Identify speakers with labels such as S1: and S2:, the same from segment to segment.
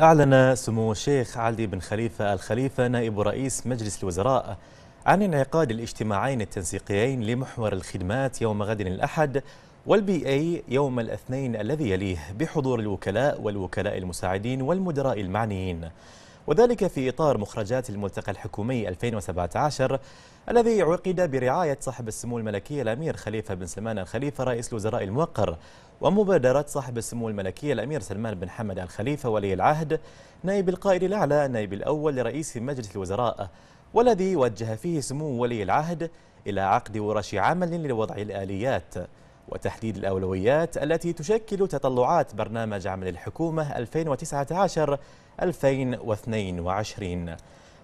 S1: أعلن سمو الشيخ علي بن خليفة الخليفة نائب رئيس مجلس الوزراء عن انعقاد الاجتماعين التنسيقيين لمحور الخدمات يوم غد الأحد والبي اي يوم الاثنين الذي يليه بحضور الوكلاء والوكلاء المساعدين والمدراء المعنيين وذلك في إطار مخرجات الملتقى الحكومي 2017 الذي عقد برعاية صاحب السمو الملكي الأمير خليفة بن سلمان الخليفة رئيس الوزراء الموقر ومبادرة صاحب السمو الملكي الأمير سلمان بن حمد الخليفة ولي العهد نائب القائد الأعلى النائب الأول لرئيس مجلس الوزراء والذي وجه فيه سمو ولي العهد إلى عقد ورش عمل لوضع الآليات وتحديد الأولويات التي تشكل تطلعات برنامج عمل الحكومة 2019-2022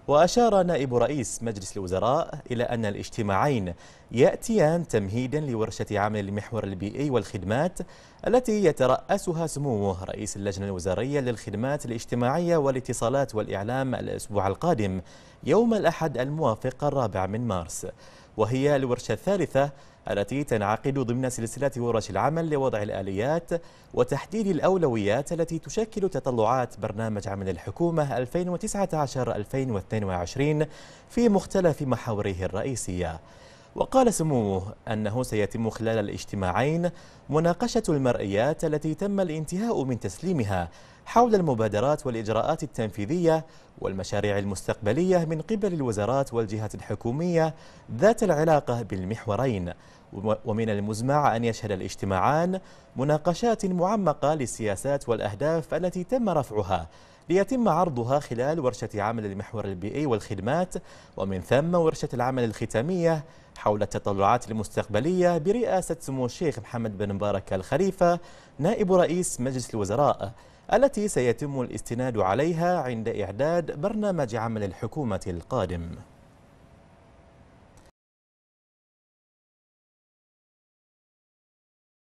S1: وأشار نائب رئيس مجلس الوزراء إلى أن الاجتماعين يأتيان تمهيدا لورشة عمل المحور البيئي والخدمات التي يترأسها سموه رئيس اللجنة الوزارية للخدمات الاجتماعية والاتصالات والإعلام الأسبوع القادم يوم الأحد الموافق الرابع من مارس وهي الورشة الثالثة التي تنعقد ضمن سلسلة ورش العمل لوضع الآليات وتحديد الأولويات التي تشكل تطلعات برنامج عمل الحكومة 2019-2022 في مختلف محاوره الرئيسية وقال سموه أنه سيتم خلال الاجتماعين مناقشة المرئيات التي تم الانتهاء من تسليمها حول المبادرات والإجراءات التنفيذية والمشاريع المستقبلية من قبل الوزارات والجهات الحكومية ذات العلاقة بالمحورين ومن المزمع أن يشهد الاجتماعان مناقشات معمقة للسياسات والأهداف التي تم رفعها ليتم عرضها خلال ورشة عمل المحور البيئي والخدمات ومن ثم ورشة العمل الختامية حول التطلعات المستقبلية برئاسة سمو الشيخ محمد بن مبارك الخليفة نائب رئيس مجلس الوزراء التي سيتم الاستناد عليها عند إعداد برنامج عمل الحكومة القادم